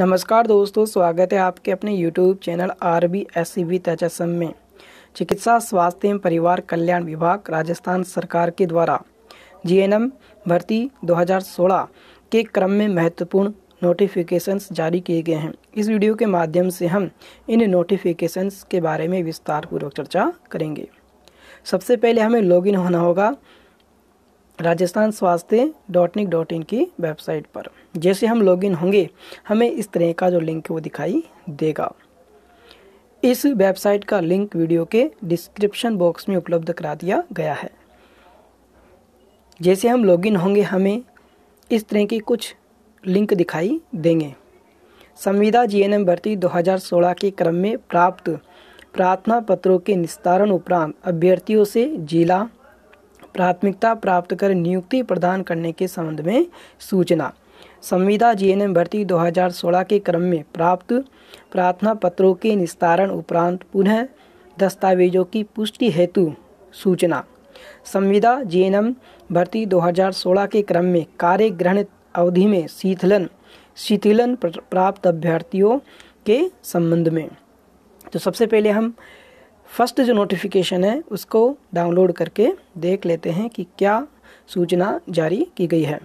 नमस्कार दोस्तों स्वागत है आपके अपने YouTube channel R B S C B तजस्म में चिकित्सा स्वास्थ्य एवं परिवार कल्याण विभाग राजस्थान सरकार के द्वारा जीएनएम भर्ती 2016 के क्रम में महत्वपूर्ण नोटिफिकेशंस जारी किए गए हैं इस वीडियो के माध्यम से हम इन नोटिफिकेशंस के बारे में विस्तार पूर्वक चर्चा करेंगे सबसे पहले हमें लॉगिन होना होगा राजस्थान स्वास्थ्य डॉट निक डॉट इन की वेबसाइट पर जैसे हम लॉगिन होंगे हमें इस तरह का जो लिंक है वो दिखाई देगा इस वेबसाइट का लिंक वीडियो के डिस्क्रिप्शन बॉक्स में उपलब्ध करा दिया गया है जैसे हम लॉगिन होंगे हमें इस तरह की कुछ लिंक दिखाई देंगे संविदा जीएनएम भर्ती 2016 के क्रम में प्राप्त प्रार्थना पत्रों के निस्तारण उपरांत अभ्यर्थियों से जिला प्राथमिकता प्राप्त कर नियुक्ति प्रदान करने के संबंध में सूचना संविदा जीएनएम भर्ती 2016 के क्रम में प्राप्त प्रार्थना पत्रों के निस्तारण उपरांत पुनः दस्तावेजों की पुष्टि हेतु सूचना संविदा जीएनएम भर्ती 2016 के क्रम में कार्य ग्रहण अवधि में शीतलन शिथिलन प्राप्त अभ्यर्थियों के संबंध में तो सबसे पहले हम फर्स्ट जो नोटिफिकेशन है उसको डाउनलोड करके देख लेते हैं कि क्या सूचना जारी की गई है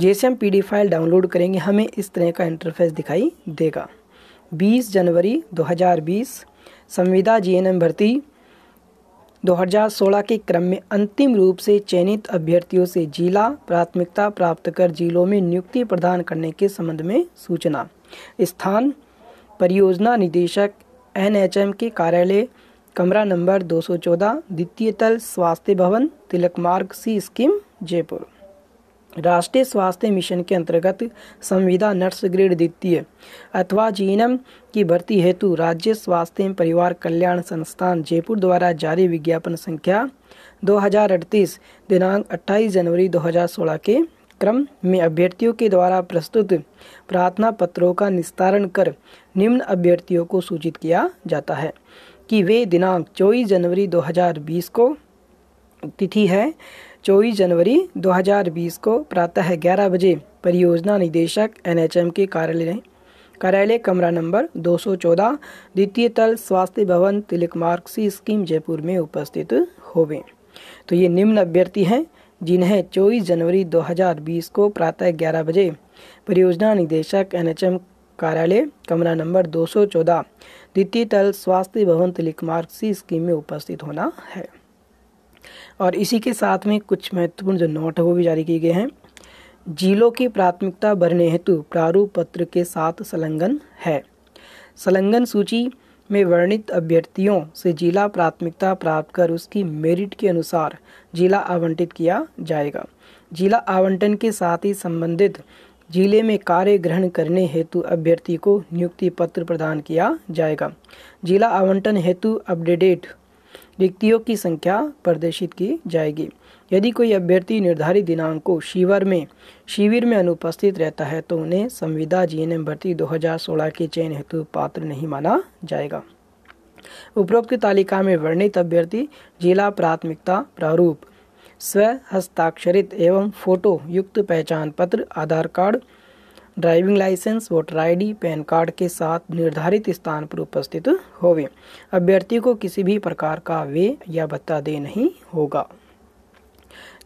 जैसे हम पी फाइल डाउनलोड करेंगे हमें इस तरह का इंटरफेस दिखाई देगा 20 जनवरी 2020 संविदा जीएनएम भर्ती 2016 के क्रम में अंतिम रूप से चयनित अभ्यर्थियों से जिला प्राथमिकता प्राप्त कर जिलों में नियुक्ति प्रदान करने के संबंध में सूचना स्थान परियोजना निदेशक एन एच एम के कार्यालय कमरा नंबर 214 द्वितीय तल स्वास्थ्य भवन तिलक मार्ग सी स्कीम जयपुर राष्ट्रीय स्वास्थ्य मिशन के अंतर्गत संविदा नर्स ग्रेड द्वितीय अथवा जीनम की भर्ती हेतु राज्य स्वास्थ्य एवं परिवार कल्याण संस्थान जयपुर द्वारा जारी विज्ञापन संख्या दो दिनांक 28 जनवरी 2016 के क्रम में अभ्यर्थियों के द्वारा प्रस्तुत प्रार्थना पत्रों का निस्तारण कर निम्न अभ्यर्थियों को सूचित किया जाता है कि वे दिनांक 24 जनवरी 2020 को तिथि है 24 जनवरी 2020 को प्रातः ग्यारह बजे परियोजना निदेशक एनएचएम के कार्यालय कार्यालय कमरा नंबर 214 द्वितीय तल स्वास्थ्य भवन तिलक मार्ग सी स्कीम जयपुर में उपस्थित होवें तो ये निम्न अभ्यर्थी हैं जिन्हें 24 जनवरी 2020 को प्रातः ग्यारह बजे परियोजना निदेशक एनएचएम कार्यालय कमरा नंबर 214 द्वितीय तल स्वास्थ्य भवन तिलिक मार्ग सी स्कीम में उपस्थित होना है और इसी के साथ में कुछ महत्वपूर्ण जो नोट है वो भी जारी किए गए हैं जिलों की प्राथमिकता भरने हेतु प्रारूप पत्र के साथ संलग्न है संलग्न सूची में वर्णित अभ्यर्थियों से जिला प्राथमिकता प्राप्त कर उसकी मेरिट के अनुसार जिला आवंटित किया जाएगा जिला आवंटन के साथ ही संबंधित जिले में कार्य ग्रहण करने हेतु अभ्यर्थी को नियुक्ति पत्र प्रदान किया जाएगा जिला आवंटन हेतु अपडेटेड रिक्तियों की संख्या प्रदर्शित की जाएगी यदि कोई अभ्यर्थी निर्धारित दिनांक को शिविर में शिविर में अनुपस्थित रहता है तो उन्हें संविदा जीएनएम भर्ती 2016 के चयन हेतु पात्र नहीं माना जाएगा उपरोक्त तालिका में वर्णित अभ्यर्थी जिला प्राथमिकता प्रारूप स्व हस्ताक्षरित एवं फोटो युक्त पहचान पत्र Aadhaar card driving licence voter ID PAN card के साथ निर्धारित स्थान पर उपस्थित होवे अभ्यर्थी को किसी भी प्रकार का वे या भत्ता दे नहीं होगा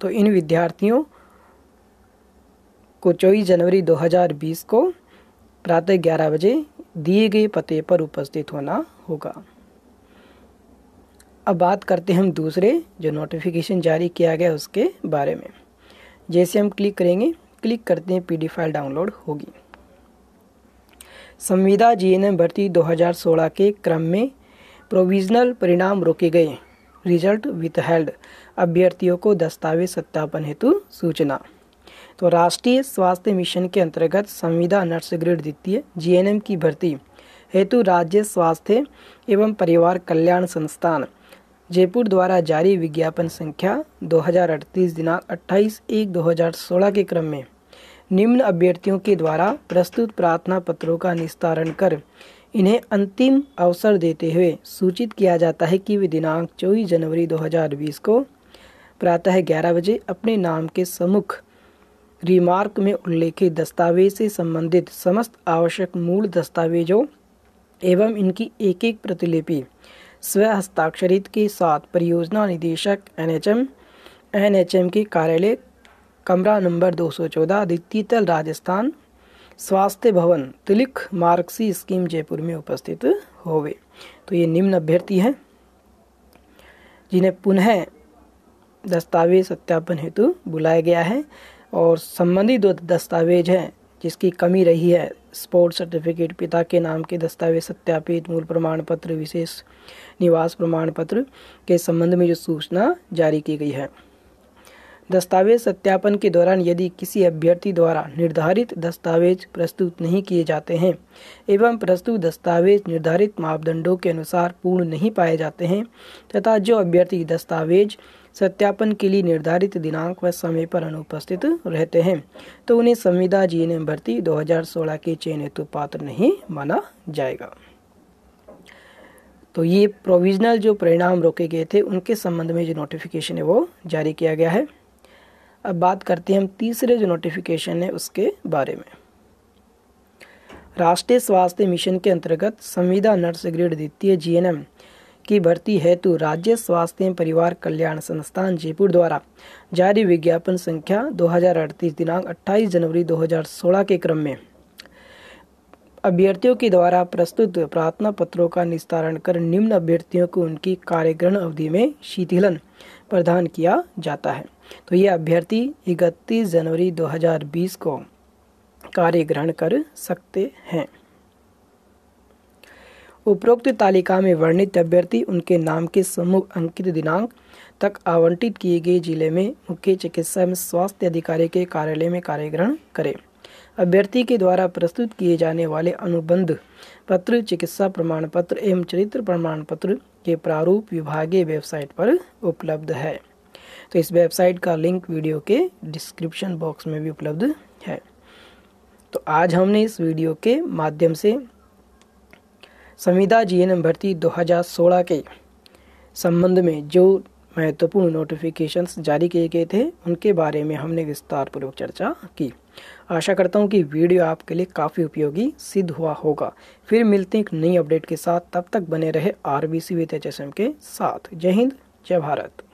तो इन विद्यार्थियों को चौबीस जनवरी 2020 को प्रातः ग्यारह बजे दिए गए पते पर उपस्थित होना होगा अब बात करते हैं हम दूसरे जो नोटिफिकेशन जारी किया गया उसके बारे में जैसे हम क्लिक करेंगे क्लिक करते हैं पीडी फाइल डाउनलोड होगी संविदा जीएनएम भर्ती 2016 के क्रम में प्रोविजनल परिणाम रोके गए रिजल्ट विथहेल्ड अभ्यर्थियों को दस्तावेज सत्यापन हेतु सूचना तो राष्ट्रीय स्वास्थ्य मिशन के अंतर्गत संविदा नर्स ग्रेड द्वितीय जीएनएम की भर्ती हेतु राज्य स्वास्थ्य एवं परिवार कल्याण संस्थान जयपुर द्वारा जारी विज्ञापन संख्या 2038 दिनांक 28 एक 2016 के क्रम में निम्न अभ्यर्थियों के द्वारा प्रस्तुत प्रार्थना पत्रों का निस्तारण कर इन्हें अंतिम अवसर देते हुए सूचित किया जाता है कि वे दिनांक चौबीस जनवरी 2020 को प्रातः ग्यारह बजे अपने नाम के सम्मुख रिमार्क में उल्लेखित दस्तावेज से संबंधित समस्त आवश्यक मूल दस्तावेजों एवं इनकी एक एक प्रतिलिपि स्व हस्ताक्षरित के साथ परियोजना निदेशक एनएचएम एनएचएम के कार्यालय कमरा नंबर 214 चौदह तल राजस्थान स्वास्थ्य भवन तिलिक मार्क्सी स्कीम जयपुर में उपस्थित होवे तो ये निम्न अभ्यर्थी हैं जिन्हें पुनः दस्तावेज सत्यापन हेतु बुलाया गया है और संबंधित दो दस्तावेज हैं जिसकी कमी रही है स्पोर्ट सर्टिफिकेट पिता के नाम के दस्तावेज सत्यापित मूल प्रमाण पत्र विशेष निवास प्रमाण पत्र के संबंध में जो सूचना जारी की गई है दस्तावेज सत्यापन के दौरान यदि किसी अभ्यर्थी द्वारा निर्धारित दस्तावेज प्रस्तुत नहीं किए जाते हैं एवं प्रस्तुत दस्तावेज निर्धारित मापदंडों के अनुसार पूर्ण नहीं पाए जाते हैं तथा जो अभ्यर्थी दस्तावेज सत्यापन के लिए निर्धारित दिनांक व समय पर अनुपस्थित रहते हैं तो उन्हें संविदा जी ने भर्ती 2016 के चयन हेतु पात्र नहीं माना जाएगा तो ये प्रोविजनल जो परिणाम रोके गए थे उनके संबंध में जो नोटिफिकेशन है वो जारी किया गया है अब बात करते हैं हम तीसरे जो नोटिफिकेशन है उसके बारे में राष्ट्रीय स्वास्थ्य मिशन के अंतर्गत संविदा नर्स ग्रेड द्वितीय जीएनएम की भर्ती हेतु राज्य स्वास्थ्य एवं परिवार कल्याण संस्थान जयपुर द्वारा जारी विज्ञापन संख्या दो दिनांक 28 जनवरी 2016 के क्रम में अभ्यर्थियों के द्वारा प्रस्तुत प्रार्थना पत्रों का निस्तारण कर निम्न अभ्यर्थियों को उनकी कार्यग्रहण अवधि में शिथिलन प्रदान किया जाता है तो ये अभ्यर्थी इकतीस जनवरी 2020 को कार्य ग्रहण कर सकते हैं उपरोक्त तालिका में वर्णित अभ्यर्थी उनके नाम के सम्मुख अंकित दिनांक तक आवंटित किए गए जिले में मुख्य चिकित्सा एवं स्वास्थ्य अधिकारी के कार्यालय में कार्य ग्रहण करें अभ्यर्थी के द्वारा प्रस्तुत किए जाने वाले अनुबंध पत्र चिकित्सा प्रमाण पत्र एवं चरित्र प्रमाण पत्र के प्रारूप विभागीय वेबसाइट पर उपलब्ध है तो इस वेबसाइट का लिंक वीडियो के डिस्क्रिप्शन बॉक्स में भी उपलब्ध है तो आज हमने इस वीडियो के माध्यम से संविदा जी भर्ती 2016 के संबंध में जो महत्वपूर्ण नोटिफिकेशंस जारी किए गए थे उनके बारे में हमने विस्तारपूर्वक चर्चा की आशा करता हूँ कि वीडियो आपके लिए काफ़ी उपयोगी सिद्ध हुआ होगा फिर मिलते हैं एक नई अपडेट के साथ तब तक बने रहे आर बी सी के साथ जय हिंद जय भारत